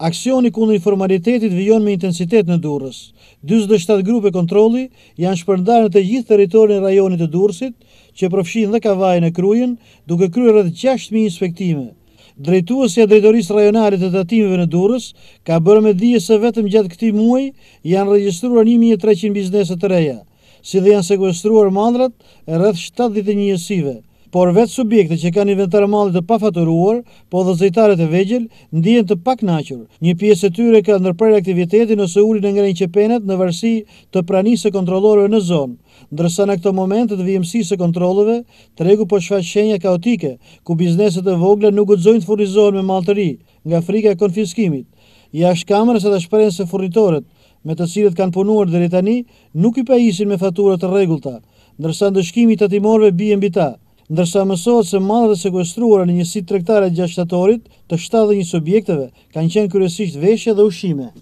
Aksioni kundër informalitetit vijon me intensitet në Durrës. 47 grupe kontrolli janë shpërndarë në të gjithë territorin e rajonit të Durrësit, që përfshin dhe kavajën e Krujën, duke kryer rreth 6000 inspektime. Drejtuesi e drejtorisë rajonale të tatimeve në Durrës ka bërë me dije se vetëm gjatë këtij muaji janë regjistruar 1300 biznese të reja, si dhe janë sekuestruar mandrat e rreth 71 jesive por vetë subjekte që kanë inventarë malit të pafaturuar, po dhe zëjtarët e vegjel, ndijen të pak nachur. Një piesë të tyre ka ndërprer aktiviteti nëse uri në ngrenjë qepenet në vërsi të pranisë e kontrolore në zonë. Ndërsa në këto momente të vijemësi se kontroleve, tregu po shfaq shenja kaotike, ku bizneset e vogle nuk gëtëzojnë të furizohen me të ri, nga frika e konfiskimit. Ja shkamërës e të shprejnë se furitoret, me të cilët kanë punuar dhe tani, nuk i pajisin me faturët të regullta, ndërsa ndëshkimit të timorve bie mbi ta ndërsa mësohet se madhët e sekwestruar në njësit trektare gjashtatorit të 7 dhe një subjekteve kanë qenë kërësisht veshje dhe ushime.